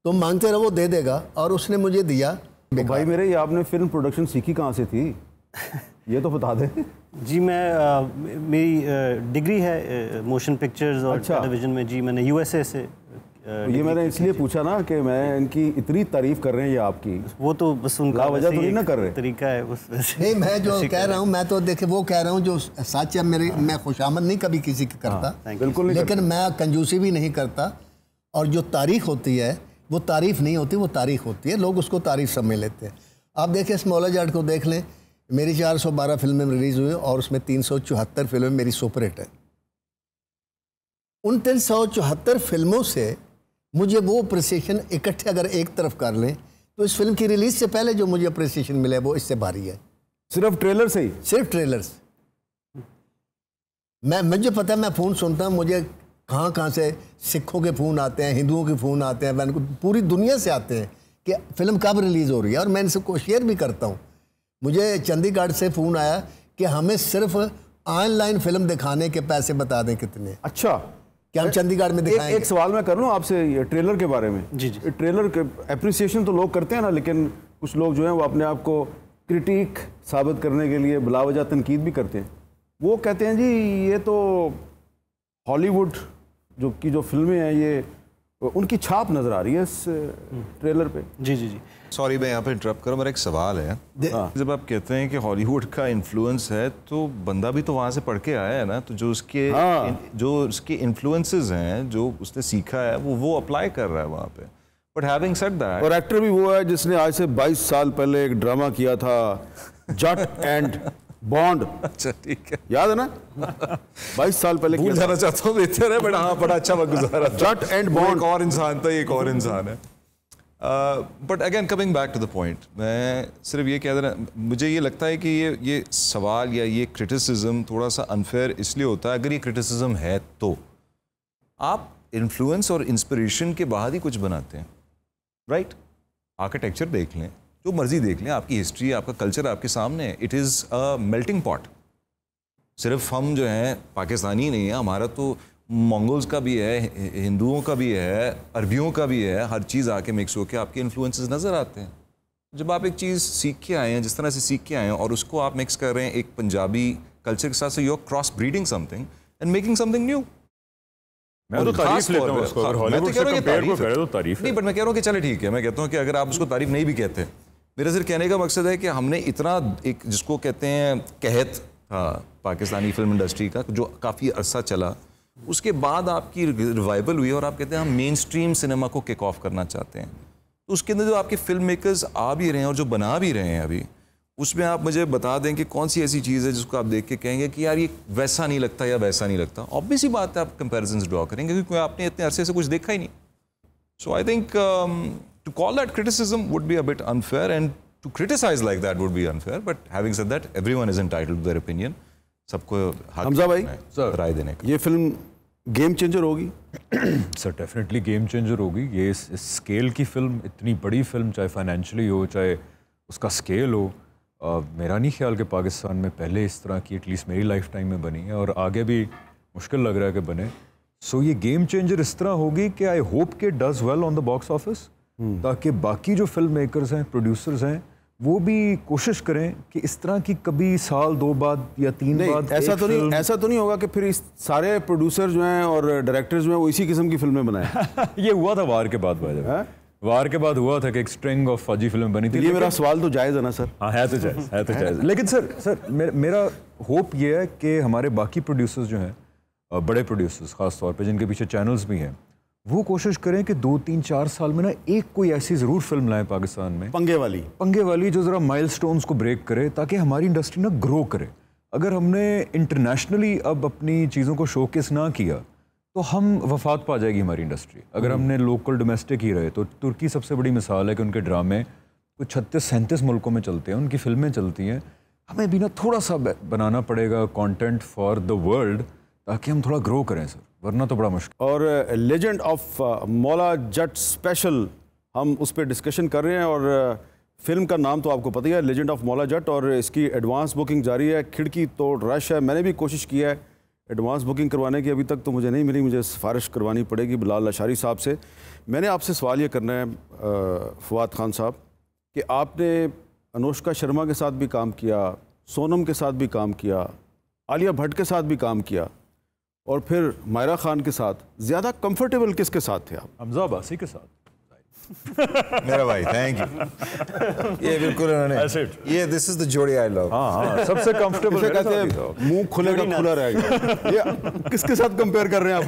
तुम मांगते रहो वो दे देगा और उसने मुझे दिया तो भाई मेरे ये आपने फिल्म प्रोडक्शन सीखी कहाँ से थी ये तो बता दें जी मैं आ, मेरी डिग्री है मोशन पिक्चर्स और अच्छा। टेलीविज़न में जी मैंने यूएसए से तो ये मैंने इसलिए पूछा ना कि मैं इनकी इतनी तारीफ कर रहे हैं ये आपकी वो तो बस उनका वजह थोड़ी ना कर रहे तरीका है उस नहीं मैं जो कह रहा हूँ मैं तो देखे वो कह रहा हूँ जो सच है मेरे मैं खुशामद नहीं कभी किसी की करता हाँ, बिल्कुल लेकिन मैं कंजूसी भी नहीं करता और जो तारीफ होती है वो तारीफ नहीं होती वो तारीफ होती है लोग उसको तारीफ समझ लेते हैं आप देखें इस मौला जाट को देख लें मेरी चार सौ बारह फिल्में रिलीज़ हुई और उसमें तीन सौ चौहत्तर फिल्में मेरी सुपरहिट है उन तीन सौ चौहत्तर फिल्मों से मुझे वो अप्रिसिएशन इकट्ठे अगर एक तरफ कर लें तो इस फिल्म की रिलीज से पहले जो मुझे अप्रिसिएशन मिला है वो इससे भारी है सिर्फ ट्रेलर से ही सिर्फ ट्रेलर से मैं मुझे पता है मैं फ़ोन सुनता हूँ मुझे कहाँ कहाँ से सिखों के फ़ोन आते हैं हिंदुओं के फ़ोन आते हैं मैंने पूरी दुनिया से आते हैं कि फिल्म कब रिलीज़ हो रही है और मैं इनसे शेयर भी करता हूँ मुझे चंडीगढ़ से फ़ोन आया कि हमें सिर्फ ऑनलाइन फिल्म दिखाने के पैसे बता दें कितने अच्छा क्या हम चंडीगढ़ में दिखाएंगे एक, एक सवाल मैं कर लूँ आपसे ट्रेलर के बारे में जी जी ट्रेलर के अप्रिसिएशन तो लोग करते हैं ना लेकिन कुछ लोग जो हैं वो अपने आप को क्रिटिक साबित करने के लिए बलावजा तनकीद भी करते हैं वो कहते हैं जी ये तो हॉलीवुड जो की जो फिल्में हैं ये उनकी छाप नज़र आ रही है इस हम्म। ट्रेलर पर जी जी जी सॉरी मैं यहाँ पे इंटरप्ट करूँ मेरा एक सवाल है हाँ। हाँ। जब आप कहते हैं कि हॉलीवुड का इन्फ्लुएंस है तो बंदा भी तो वहाँ से पढ़ के आया है ना तो जो उसके हाँ। जो उसके इन्फ्लुएंसेस हैं जो उसने सीखा है वो वो अप्लाई कर रहा है वहाँ पे बट हैविंग सेड दैट और एक्टर भी वो है जिसने आज से 22 साल पहले एक ड्रामा किया था जट एंड बॉन्ड अच्छा ठीक है याद है ना बाईस साल पहले भूल जाना चाहता हूँ बेहतर है बट हाँ बड़ा अच्छा वक्त गुजारा जट एंड बॉन्ड और इंसान था एक और इंसान है but again coming back to the point मैं सिर्फ ये कह रहा मुझे ये लगता है कि ये ये सवाल या ये क्रिटिसिज्म थोड़ा सा अनफेयर इसलिए होता है अगर ये क्रिटिसिज्म है तो आप इन्फ्लुएंस और इंस्पिरेशन के बाहर ही कुछ बनाते हैं राइट right? आर्किटेक्चर देख लें जो मर्ज़ी देख लें आपकी हिस्ट्री आपका कल्चर आपके सामने है it is a melting pot सिर्फ हम जो हैं पाकिस्तानी नहीं है हमारा तो मंगोल्स का भी है हिंदुओं का भी है अरबियों का भी है हर चीज़ आके मिक्स होकर आपके इन्फ्लुएंस नज़र आते हैं जब आप एक चीज़ सीख के आए हैं जिस तरह से सीख के आए हैं और उसको आप मिक्स कर रहे हैं एक पंजाबी कल्चर के साथ से your cross breeding something and making something new मैं तो तारीफ लेता हूँ हाँ, तो, तो, तो तारीफ नहीं बट मैं कह रहा हूँ कि चले ठीक है मैं कहता हूँ कि अगर आप उसको तारीफ नहीं भी कहते मेरा सिर्फ कहने का मकसद है कि हमने इतना एक जिसको कहते हैं कहत था हाँ, पाकिस्तानी फिल्म इंडस्ट्री का जो काफ़ी अरसा चला उसके बाद आपकी रिवाइवल हुई और आप कहते हैं हम मेन स्ट्रीम सिनेमा को किक ऑफ करना चाहते हैं तो उसके अंदर जो आपके फिल्म मेकर्स आ भी रहे हैं और जो बना भी रहे हैं अभी उसमें आप मुझे बता दें कि कौन सी ऐसी चीज़ है जिसको आप देख के कहेंगे कि यार ये वैसा नहीं लगता या वैसा नहीं लगता ऑब्वियस ही बात है आप कंपेरिजन ड्रॉ करेंगे क्योंकि आपने इतने अरसे से कुछ देखा ही नहीं so I think to call that criticism would be a bit unfair and to criticise like that would be unfair but having said that everyone is entitled to their opinion सबको हमजा भाई राय देने का ये फिल्म गेम चेंजर होगी sir definitely game changer होगी ये इस, इस स्केल की फिल्म इतनी बड़ी फिल्म चाहे फाइनेंशियली हो चाहे उसका स्केल हो आ, मेरा नहीं ख्याल कि पाकिस्तान में पहले इस तरह की एटलीस्ट मेरी लाइफ टाइम में बनी है और आगे भी मुश्किल लग रहा है कि बने सो so, ये गेम चेंजर इस तरह होगी कि आई होप के does well on the box office ताकि बाकी जो फिल्म मेकर्स हैं प्रोड्यूसर्स हैं वो भी कोशिश करें कि इस तरह की कभी साल दो बाद या तीन नहीं, बाद ऐसा तो नहीं ऐसा तो नहीं होगा कि फिर इस सारे प्रोड्यूसर जो हैं और डायरेक्टर्स जो हैं वो इसी किस्म की फिल्में बनाए ये हुआ था वार के बाद भाई हाँ? वार के बाद हुआ था कि एक स्ट्रिंग ऑफ फौजी फिल्म बनी थी ये मेरा सवाल तो जायज़ है ना सर हाँ है तो जायज़ है तो जायज़ लेकिन सर सर मेरा होप ये है कि हमारे बाकी प्रोड्यूसर्स जो हैं बड़े प्रोड्यूसर्स खासतौर पर जिनके पीछे चैनल्स भी हैं वो कोशिश करें कि दो तीन चार साल में ना एक कोई ऐसी ज़रूर फिल्म लाए पाकिस्तान में पंगे वाली पंगे वाली जो ज़रा माइल को ब्रेक करे ताकि हमारी इंडस्ट्री ना ग्रो करे अगर हमने इंटरनेशनली अब अपनी चीज़ों को शोकेस ना किया तो हम वफात पा जाएगी हमारी इंडस्ट्री अगर हमने लोकल डोमेस्टिक ही रहे तो तुर्की सबसे बड़ी मिसाल है कि उनके ड्रामे कुछ छत्तीस सैंतीस मुल्कों में चलते हैं उनकी फिल्में चलती हैं हमें भी ना थोड़ा सा बनाना पड़ेगा कॉन्टेंट फॉर द वर्ल्ड ताकि हम थोड़ा ग्रो करें सर वरना तो बड़ा मुश्किल और legend of Maula Jatt special हम उस पर डिस्कशन कर रहे हैं और फिल्म का नाम तो आपको पता ही है लेजेंड ऑफ मौला जट और इसकी एडवांस बुकिंग जारी है खिड़की तो रश है मैंने भी कोशिश की है एडवांस बुकिंग करवाने की अभी तक तो मुझे नहीं मिली मुझे सिफारिश करवानी पड़ेगी बिलाल लाशारी साहब से मैंने आपसे सवाल ये करना है फवाद खान साहब कि आपने अनुष्का शर्मा के साथ भी काम किया सोनम के साथ भी काम किया आलिया भट्ट के साथ भी काम किया और फिर मायरा खान के साथ ज़्यादा कंफर्टेबल किसके साथ थे आप हमजा अबासी के साथ मेरा भाई थैंक यू ये बिल्कुल उन्होंने ये दिस इज द जोड़ी आई लव सबसे कंफर्टेबल कहते हैं मुंह खुलेगा खुला रहेगा ये किसके साथ कंपेयर कर रहे हैं आप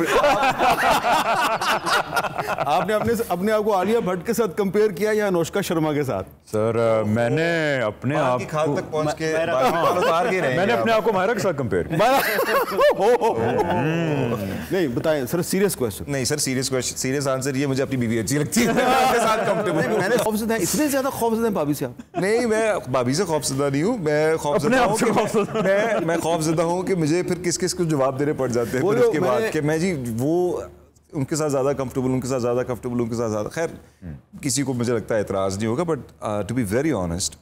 आपने अपने अपने आप को आलिया भट्ट के साथ कंपेयर किया या अनुष्का शर्मा के साथ सर uh, मैंने अपने आप को तक पहुंच के हाँ। मैंने अपने आप को मायरा के साथ कंपेयर नहीं बताएं सर सीरियस क्वेश्चन नहीं sir serious question serious answer ये मुझे अपनी बीवी अच्छी लगती है आपके साथ कंफर्टेबल मैंने खौफजदा इतने ज्यादा खौफजदा हैं भाभी से आप नहीं मैं भाभी से खौफजदा नहीं मैं खौफजदा मैं मैं खौफजदा कि मुझे फिर किस किस को जवाब देने पड़ जाते हैं उसके बाद कि मैं जी वो उनके साथ ज़्यादा कंफर्टेबल उनके साथ ज़्यादा कंफर्टेबल उनके साथ ज़्यादा खैर हम्म। किसी को मुझे लगता है एतराज़ नहीं होगा but to be very honest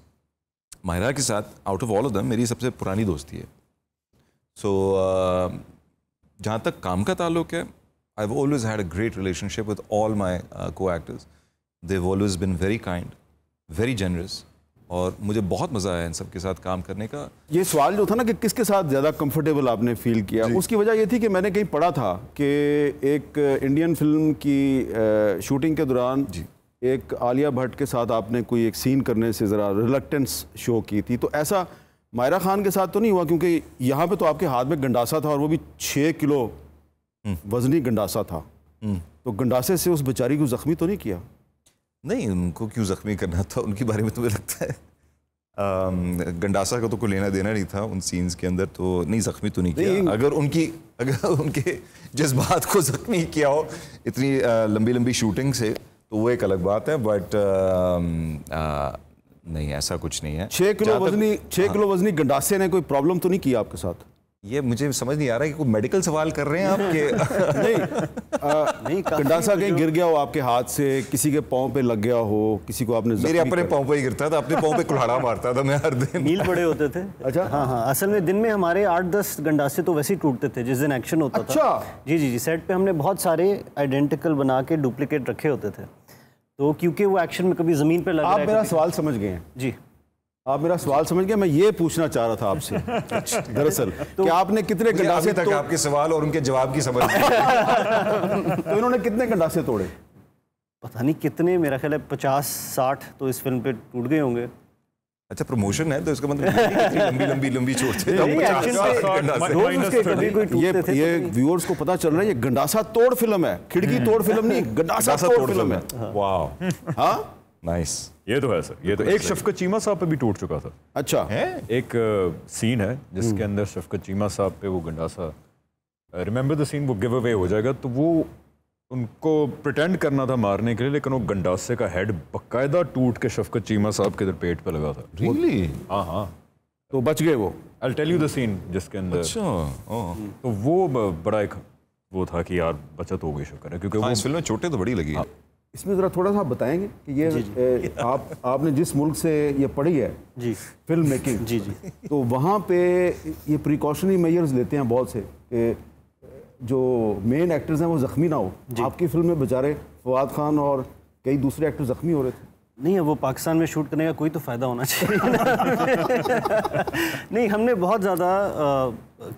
Mahira के साथ out of all of them मेरी सबसे पुरानी दोस्ती है सो so, uh, जहाँ तक काम का ताल्लुक है I have always had a great relationship with all my co actors they've always been very kind very generous और मुझे बहुत मज़ा आया इन सब के साथ काम करने का ये सवाल जो था ना कि किसके साथ ज़्यादा कंफर्टेबल आपने फील किया उसकी वजह ये थी कि मैंने कहीं पढ़ा था कि एक इंडियन फिल्म की शूटिंग के दौरान एक आलिया भट्ट के साथ आपने कोई एक सीन करने से ज़रा रिलक्टेंस शो की थी तो ऐसा मायरा खान के साथ तो नहीं हुआ क्योंकि यहाँ पे तो आपके हाथ में गंडासा था और वो भी छः किलो हम्म। वजनी गंडासा था हम्म। तो गंडासे से उस बेचारी को ज़ख्मी तो नहीं किया नहीं उनको क्यों ज़ख्मी करना था उनके बारे में तुम्हें लगता है um, गंडासा का तो कोई लेना देना नहीं था उन सीन्स के अंदर तो नहीं ज़ख्मी तो नहीं किया अगर उनकी अगर उनके जज्बात को ज़ख्मी किया हो इतनी uh, लंबी लंबी शूटिंग से तो वो एक अलग बात है बट um, uh, नहीं ऐसा कुछ नहीं है छः किलो वजनी छः हाँ। किलो वजनी गंडासे ने कोई प्रॉब्लम तो नहीं किया आपके साथ ये मुझे समझ नहीं आ रहा है कि कोई मेडिकल सवाल कर रहे हैं आप के नहीं आ, नहीं कंडासा कहीं गिर गया हो आपके हाथ से किसी के पाँव पे लग गया हो किसी को आपने मेरे अपने पाँव पे ही गिरता था अपने पाँव पे कुल्हाड़ा मारता था मैं हर दिन मील पड़े होते थे अच्छा हाँ हाँ असल में दिन में हमारे आठ दस गंडासे तो वैसे ही टूटते थे जिस दिन एक्शन होता था अच्छा। जी जी जी सेट पे हमने बहुत सारे आइडेंटिकल बना के डुप्लीकेट रखे होते थे तो क्योंकि वो एक्शन में कभी ज़मीन पर लगा आप मेरा सवाल समझ गए हैं जी आप मेरा सवाल समझ गए मैं ये पूछना चाह रहा था आपसे दरअसल तो कि आपने कितने कंडासे तक तो... आपके सवाल और उनके जवाब की समझ तो इन्होंने कितने कंडासे तोड़े पता नहीं कितने मेरा ख्याल है पचास साठ तो इस फिल्म पे टूट गए होंगे अच्छा प्रमोशन है तो इसका मतलब लंबी लंबी तो तो ये व्यूअर्स तो को पता चल रहा है ये गंडासा तोड़ फिल्म है खिड़की हम्म। तोड़ फिल्म नहीं गंडासा तोड़ फिल्म है नाइस ये तो है सर ये तो एक शफकत चीमा साहब पे भी टूट चुका था अच्छा है एक सीन uh, है जिसके अंदर शफकत चीमा साहब पे वो गंडासा रिमेंबर द सीन वो गिव अवे हो जाएगा तो वो उनको प्रटेंड करना था मारने के लिए लेकिन वो गंडासे का हेड बकायदा टूट के शफकत चीमा साहब के इधर पेट पे लगा था रियली हाँ हाँ तो बच गए वो I tell you the scene जिसके अंदर अच्छा तो वो बड़ा एक वो था कि यार बचत हो गई शुक्र है क्योंकि हाँ, वो फिल्म में चोटें तो बड़ी लगी हाँ। इसमें ज़रा थोड़ा सा आप बताएंगे कि ये जी जी। ए, आप आपने जिस मुल्क से ये पढ़ी है जी फिल्म मेकिंग जी जी तो वहाँ पे ये प्रिकॉशनरी मेजर्स लेते हैं बहुत से कि जो मेन एक्टर्स हैं वो ज़ख्मी ना हो आपकी फिल्म में बेचारे फवाद खान और कई दूसरे एक्टर ज़ख्मी हो रहे थे नहीं है वो पाकिस्तान में शूट करने का कोई तो फ़ायदा होना चाहिए नहीं हमने बहुत ज़्यादा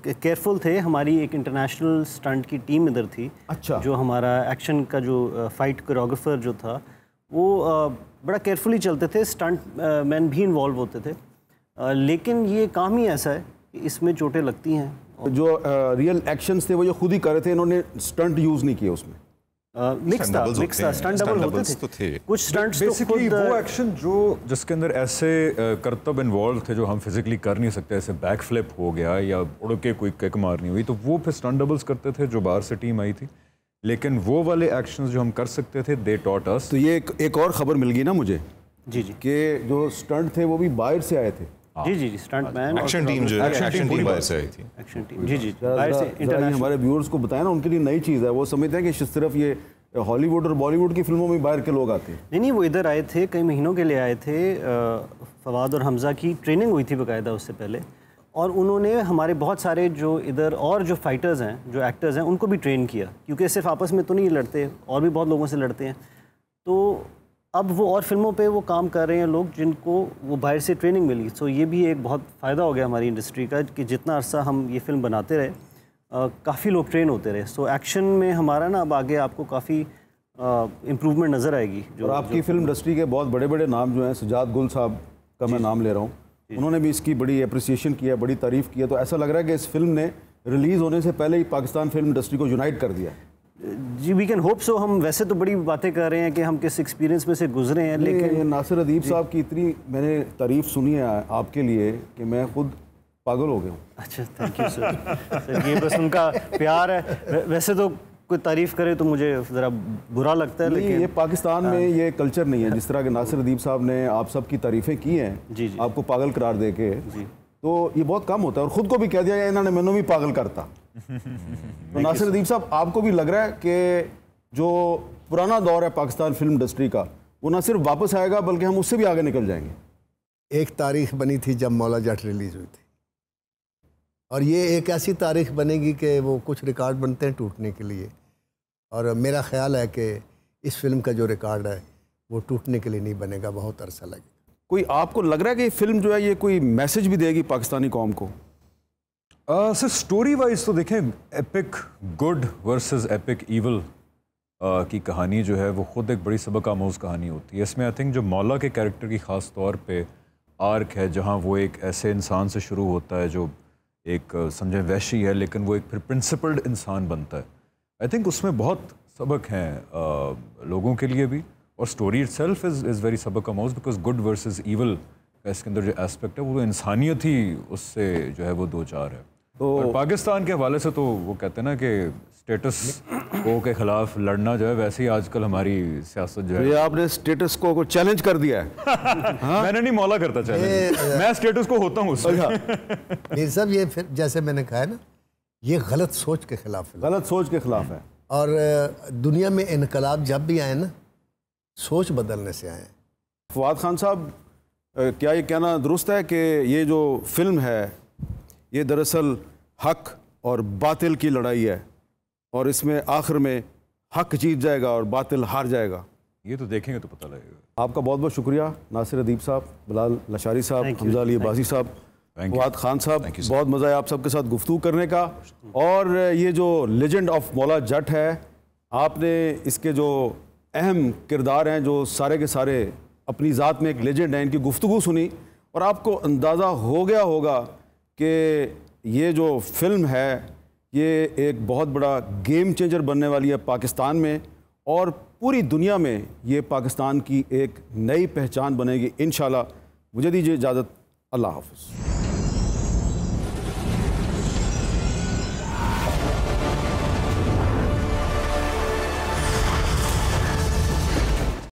केयरफुल थे हमारी एक इंटरनेशनल स्टंट की टीम इधर थी अच्छा जो हमारा एक्शन का जो फाइट कोरियोग्राफर जो था वो आ, बड़ा केयरफुली चलते थे स्टंट मैन भी इन्वॉल्व होते थे आ, लेकिन ये काम ही ऐसा है कि इसमें चोटें लगती हैं जो आ, रियल एक्शंस थे वो जो खुद ही कर रहे थे इन्होंने स्टंट यूज़ नहीं किए उसमें Uh, थे, तो तो uh, जो ऐसे uh, करतब इन्वॉल्व थे जो हम फिजिकली कर नहीं सकते ऐसे बैक फ्लिप हो गया या उड़ के कोई किक मारनी हुई तो वो फिर स्टंट डबल्स करते थे जो बाहर से टीम आई थी लेकिन वो वाले एक्शन जो हम कर सकते थे दे टॉट अस तो ये एक, एक और ख़बर मिल गई ना मुझे जी जी के जो स्टंट थे वो भी बाहर से आए थे हाँ। जी जी जी स्टंट मैन एक्शन टीम जो एक्शन टीम बाहर से आई थी एक्शन टीम जी जी बाहर से इंटरनेशनल हमारे व्यूअर्स को बताया ना उनके लिए नई चीज़ है वो समझते हैं कि सिर्फ ये हॉलीवुड और बॉलीवुड की फिल्मों में बाहर के लोग आते हैं नहीं नहीं वो इधर आए थे कई महीनों के लिए आए थे फवाद और हमज़ा की ट्रेनिंग हुई थी बकायदा उससे पहले और उन्होंने हमारे बहुत सारे जो इधर और जो फाइटर्स हैं जो एक्टर्स हैं उनको भी ट्रेन किया क्योंकि सिर्फ आपस में तो नहीं लड़ते और भी बहुत लोगों से लड़ते हैं तो अब वो और फिल्मों पे वो काम कर रहे हैं लोग जिनको वो बाहर से ट्रेनिंग मिली सो ये भी एक बहुत फ़ायदा हो गया हमारी इंडस्ट्री का कि जितना अरसा हम ये फिल्म बनाते रहे काफ़ी लोग ट्रेन होते रहे सो एक्शन में हमारा ना अब आगे आपको काफ़ी इम्प्रूवमेंट नज़र आएगी जो और आपकी जो, फिल्म इंडस्ट्री के बहुत बड़े बड़े नाम जो हैं सुजात गुल साहब का मैं नाम ले रहा हूँ उन्होंने भी इसकी बड़ी अप्रिसिएशन किया बड़ी तारीफ़ किया तो ऐसा लग रहा है कि इस फिल्म ने रिलीज़ होने से पहले ही पाकिस्तान फिल्म इंडस्ट्री को यूनाइट कर दिया जी वी कैन होप सो हम वैसे तो बड़ी बातें कर रहे हैं कि हम किस एक्सपीरियंस में से गुजरे हैं लेकिन नासिर अदीब साहब की इतनी मैंने तारीफ सुनी है आपके लिए कि मैं खुद पागल हो गया हूँ अच्छा थैंक यू सर ये बस उनका प्यार है वैसे तो कोई तारीफ करे तो मुझे ज़रा बुरा लगता है लेकिन ये पाकिस्तान हाँ। में ये कल्चर नहीं है जिस तरह के नासिर अदीब साहब ने आप सब की तारीफ़ें की हैं जी जी आपको पागल करार दे के जी तो ये बहुत कम होता है और ख़ुद को भी कह दिया इन्होंने मैनू भी पागल करता तो नासिर अदीब साहब आपको भी लग रहा है कि जो पुराना दौर है पाकिस्तान फिल्म इंडस्ट्री का वो ना सिर्फ वापस आएगा बल्कि हम उससे भी आगे निकल जाएंगे एक तारीख बनी थी जब मौला जट रिलीज़ हुई थी और ये एक ऐसी तारीख बनेगी कि वो कुछ रिकॉर्ड बनते हैं टूटने के लिए और मेरा ख्याल है कि इस फिल्म का जो रिकॉर्ड है वो टूटने के लिए नहीं बनेगा बहुत अरसा लगेगा कोई आपको लग रहा है कि फिल्म जो है ये कोई मैसेज भी देगी पाकिस्तानी कौम को सर स्टोरी वाइज तो देखें epic good versus epic evil की कहानी जो है वो ख़ुद एक बड़ी सबक आमोज कहानी होती है इसमें आई थिंक जो मौला के कैरेक्टर की ख़ास तौर पे आर्क है जहाँ वो एक ऐसे इंसान से शुरू होता है जो एक uh, समझें वैशी है लेकिन वो एक फिर प्रिंसिपल्ड इंसान बनता है आई थिंक उसमें बहुत सबक हैं uh, लोगों के लिए भी और story itself is is very सबक अमोज बिकॉज गुड वर्सेज ईवल इसके अंदर जो एस्पेक्ट है वो इंसानियत ही उससे जो है वो दो चार है तो पाकिस्तान के हवाले से तो वो कहते हैं ना कि स्टेटस को के खिलाफ लड़ना जो है वैसे ही आजकल हमारी सियासत जो तो है ये आपने स्टेटस को को चैलेंज कर दिया है हाँ? मैंने नहीं मौला करता चैलेंज मैं स्टेटस को होता हूँ मेरे अच्छा। साहब ये फिर जैसे मैंने कहा है ना ये गलत सोच के खिलाफ है गलत सोच के खिलाफ है और दुनिया में इनकलाब जब भी आए ना सोच बदलने से आए फवाद खान साहब क्या ये कहना दुरुस्त है कि ये जो फिल्म है ये दरअसल हक और बातिल की लड़ाई है और इसमें आखिर में हक जीत जाएगा और बातिल हार जाएगा ये तो देखेंगे तो पता लगेगा आपका बहुत बहुत शुक्रिया नासिर अदीब साहब बिलाल लशारी साहब हमजा अली बाजी साहब फवाद खान साहब बहुत मज़ा है आप सबके साथ गुफ्तु करने का और ये जो लेजेंड ऑफ मौला जट है आपने इसके जो अहम किरदार हैं जो सारे के सारे अपनी ज़ात में एक लेजेंड हैं इनकी गुफ्तु सुनी और आपको अंदाज़ा हो गया होगा कि ये जो फिल्म है ये एक बहुत बड़ा गेम चेंजर बनने वाली है पाकिस्तान में और पूरी दुनिया में ये पाकिस्तान की एक नई पहचान बनेगी इन मुझे दीजिए इजाज़त अल्लाह हाफ